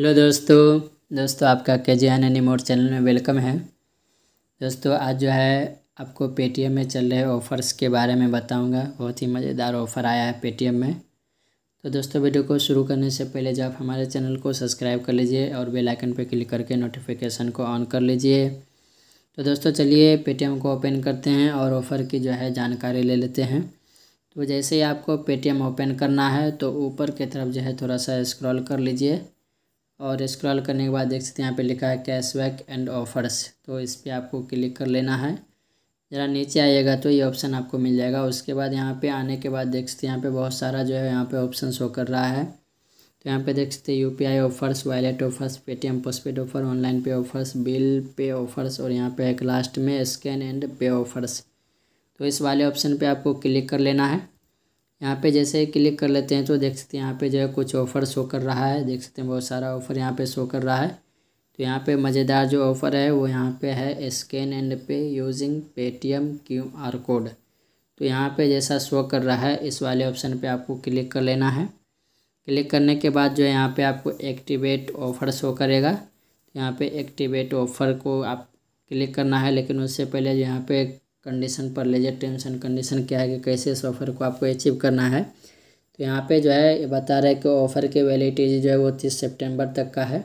hello दोस्तों दोस्तों आपका के जे एन चैनल में वेलकम है दोस्तों आज जो है आपको पेटीएम में चल रहे ऑफ़र्स के बारे में बताऊंगा बहुत ही मज़ेदार ऑफ़र आया है पेटीएम में तो दोस्तों वीडियो को शुरू करने से पहले जब हमारे चैनल को सब्सक्राइब कर लीजिए और बेल आइकन पर क्लिक करके नोटिफिकेशन को ऑन कर लीजिए तो दोस्तों चलिए पेटीएम को ओपन करते हैं और ऑफ़र की जो है जानकारी ले लेते हैं तो जैसे ही आपको पेटीएम ओपन करना है तो ऊपर की तरफ जो है थोड़ा सा स्क्रॉल कर लीजिए और स्क्रॉल करने के बाद देख सकते हैं यहाँ पे लिखा है कैशबैक एंड ऑफर्स तो इस पर आपको क्लिक कर लेना है ज़रा नीचे आइएगा तो ये ऑप्शन आपको मिल जाएगा उसके बाद यहाँ पे आने के बाद देख सकते हैं यहाँ पे बहुत सारा जो है यहाँ पे ऑप्शन शो कर रहा है तो यहाँ पे देख सकते हैं U P I offers wallet offers Paytm postpaid offer online pay offers bill pay offers और यहाँ पे एक लास्ट में स्कैन एंड पे ऑफर्स तो इस वाले ऑप्शन पर आपको क्लिक कर लेना है यहाँ पे जैसे क्लिक कर लेते हैं तो देख सकते हैं यहाँ पे जो है कुछ ऑफ़र शो कर रहा है देख सकते हैं बहुत सारा ऑफ़र यहाँ पे शो कर रहा है तो यहाँ पे मज़ेदार जो ऑफ़र है वो यहाँ पे है scan and pay using Paytm Q R code तो यहाँ पे जैसा शो कर रहा है इस वाले ऑप्शन पे आपको क्लिक कर लेना है क्लिक करने के बाद जो है यहाँ पर आपको एक्टिवेट ऑफ़र शो करेगा तो यहाँ पर एक्टिवेट ऑफ़र को आप क्लिक करना है लेकिन उससे पहले यहाँ पर कंडीशन पर ले जाए टर्म्स एंड कंडीशन क्या है कि कैसे इस ऑफ़र को आपको अचीव करना है तो यहाँ पे जो है बता रहा है कि ऑफ़र के वैलिडिटी जो है वो तीस सितंबर तक का है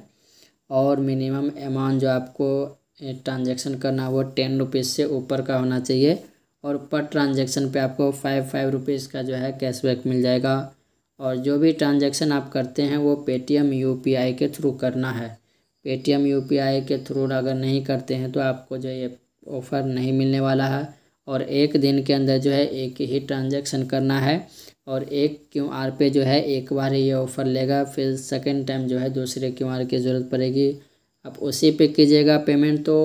और मिनिमम अमाउंट जो आपको ट्रांजैक्शन करना वो टेन रुपीज़ से ऊपर का होना चाहिए और पर ट्रांजैक्शन पे आपको फाइव फाइव रुपीज़ का जो है कैशबैक मिल जाएगा और जो भी ट्रांजैक्शन आप करते हैं वो पेटीएम यूपीआई के थ्रू करना है पेटीएम यूपीआई के थ्रू अगर नहीं करते हैं तो आपको जो ये ऑफ़र नहीं मिलने वाला है और एक दिन के अंदर जो है एक ही ट्रांजैक्शन करना है और एक क्यू आर पे जो है एक बार ही ये ऑफ़र लेगा फिर सेकेंड टाइम जो है दूसरे क्यू आर की ज़रूरत पड़ेगी आप उसी पे कीजिएगा पेमेंट तो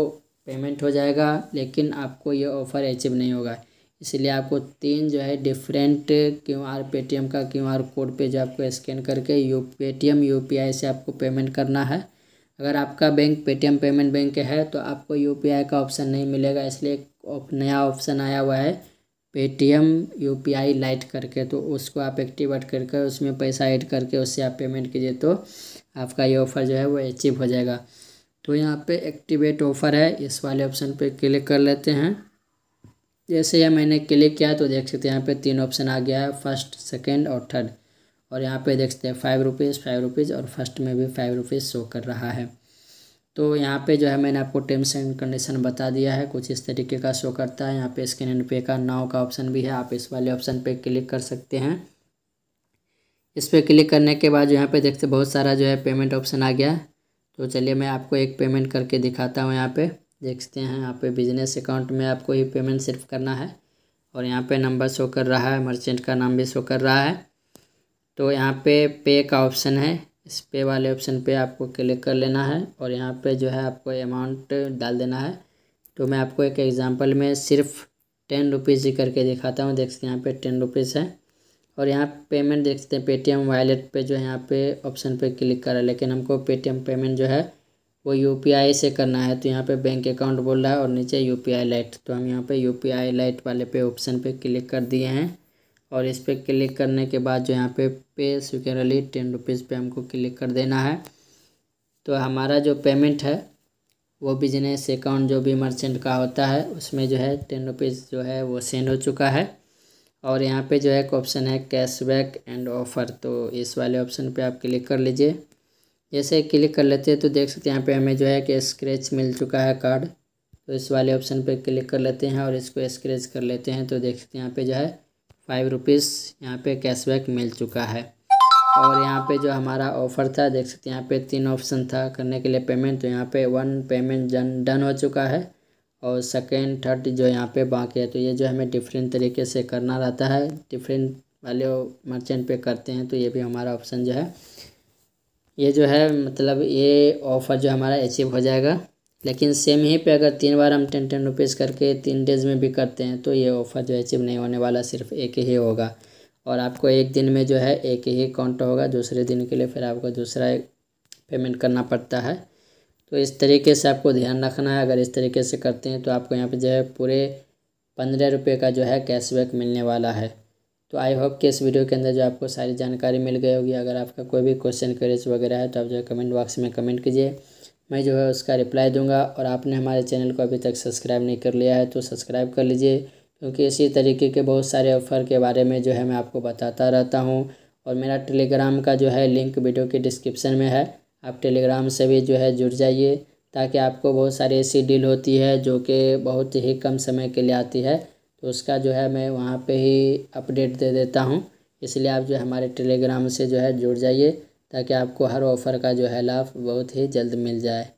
पेमेंट हो जाएगा लेकिन आपको ये ऑफ़र अचीव नहीं होगा इसलिए आपको तीन जो है डिफरेंट क्यू आर एम का क्यू आर कोड पे जो आपको स्कैन करके U M U P I से आपको पेमेंट करना है अगर आपका बैंक पेटीएम पेमेंट बैंक है तो आपको यू का ऑप्शन नहीं मिलेगा इसलिए एक नया ऑप्शन आया हुआ है Paytm U P I lite करके तो उसको आप एक्टिवेट करके उसमें पैसा ऐड करके उससे आप पेमेंट कीजिए तो आपका ये ऑफ़र जो है वो अचीव हो जाएगा तो यहाँ पे एक्टिवेट ऑफ़र है इस वाले ऑप्शन पे क्लिक कर लेते हैं जैसे यह मैंने क्लिक किया तो देख सकते हैं यहाँ पे तीन ऑप्शन आ गया है फर्स्ट सेकेंड और थर्ड और यहाँ पे देख सकते हैं फाइव रुपीज़ फाइव रुपीज़ और फर्स्ट में भी फाइव रुपीज़ शो कर रहा है तो यहाँ पे जो है मैंने आपको टर्म्स एंड कंडीशन बता दिया है कुछ इस तरीके का शो करता है यहाँ पे स्कैन एंड पे का नाव का ऑप्शन भी है आप इस वाले ऑप्शन पे क्लिक कर सकते हैं इस पर क्लिक करने के बाद यहाँ पे देखते बहुत सारा जो है पेमेंट ऑप्शन आ गया तो चलिए मैं आपको एक पेमेंट करके दिखाता हूँ यहाँ पर देखते हैं यहाँ पे बिजनेस अकाउंट में आपको ये पेमेंट सिर्फ करना है और यहाँ पे नंबर शो कर रहा है मर्चेंट का नाम भी शो कर रहा है तो यहाँ पे पे का ऑप्शन है इस पे वाले ऑप्शन पे आपको क्लिक कर लेना है और यहाँ पे जो है आपको अमाउंट डाल देना है तो मैं आपको एक एग्ज़ाम्पल में सिर्फ टेन रुपीज़ ही करके दिखाता हूँ देख सकते हैं यहाँ पे टेन रुपीज़ है और यहाँ पेमेंट देख सकते हैं पेटीएम वॉलेट पे जो है यहाँ पे ऑप्शन पे क्लिक करा लेकिन हमको पेटीएम पेमेंट जो है वो यू से करना है तो यहाँ पे बैंक अकाउंट बोल रहा है और नीचे यू पी लाइट तो हम यहाँ पे यू पी लाइट वाले पे ऑप्शन पे क्लिक कर दिए हैं और इस पर क्लिक करने के बाद जो यहाँ पे पे सिक्योरली टेन रुपीज़ पर हमको क्लिक कर देना है तो हमारा जो पेमेंट है वो बिजनेस अकाउंट जो भी मर्चेंट का होता है उसमें जो है टेन रुपीज़ जो है वो सेंड हो चुका है और यहाँ पे जो है एक ऑप्शन है कैशबैक एंड ऑफ़र तो इस वाले ऑप्शन पे आप क्लिक कर लीजिए जैसे क्लिक कर लेते हैं तो देख सकते हैं यहाँ पे हमें जो है कि स्क्रैच मिल चुका है कार्ड तो इस वाले ऑप्शन पे क्लिक कर लेते हैं और इसको स्क्रैच कर लेते हैं तो देख सकते हैं यहाँ पे जो है फाइव रुपीज़ यहाँ पे कैशबैक मिल चुका है और यहाँ पे जो हमारा ऑफ़र था देख सकते हैं यहाँ पे तीन ऑप्शन था करने के लिए पेमेंट तो यहाँ पे वन पेमेंट जन डन हो चुका है और सेकेंड थर्ड जो यहाँ पे बाकी है तो ये जो हमें डिफरेंट तरीके से करना रहता है डिफरेंट वाले मर्चेंट पे करते हैं तो ये भी हमारा ऑप्शन जो है ये जो है मतलब ये ऑफ़र जो हमारा अचीव हो जाएगा लेकिन सेम ही पे अगर तीन बार हम टेन टेन रुपीज़ करके तीन डेज में भी करते हैं तो ये ऑफ़र जो है अचीव नहीं होने वाला सिर्फ एक ही होगा और आपको एक दिन में जो है एक ही अकाउंट होगा दूसरे दिन के लिए फिर आपको दूसरा पेमेंट करना पड़ता है तो इस तरीके से आपको ध्यान रखना है अगर इस तरीके से करते हैं तो आपको यहाँ पे जो है पूरे पंद्रह रुपये का जो है कैशबैक मिलने वाला है तो आई होप कि इस वीडियो के अंदर जो आपको सारी जानकारी मिल गई होगी अगर आपका कोई भी क्वेश्चन क्वेरीज वगैरह है तो आप जो है कमेंट बॉक्स में कमेंट कीजिए मैं जो है उसका रिप्लाई दूंगा और आपने हमारे चैनल को अभी तक सब्सक्राइब नहीं कर लिया है तो सब्सक्राइब कर लीजिए क्योंकि इसी तरीके के बहुत सारे ऑफ़र के बारे में जो है मैं आपको बताता रहता हूँ और मेरा टेलीग्राम का जो है लिंक वीडियो के डिस्क्रिप्शन में है आप टेलीग्राम से भी जो है जुड़ जाइए ताकि आपको बहुत सारी ऐसी डील होती है जो कि बहुत ही कम समय के लिए आती है तो उसका जो है मैं वहाँ पे ही अपडेट दे देता हूँ इसलिए आप जो है हमारे टेलीग्राम से जो है जुड़ जाइए ताकि आपको हर ऑफ़र का जो है लाभ बहुत ही जल्द मिल जाए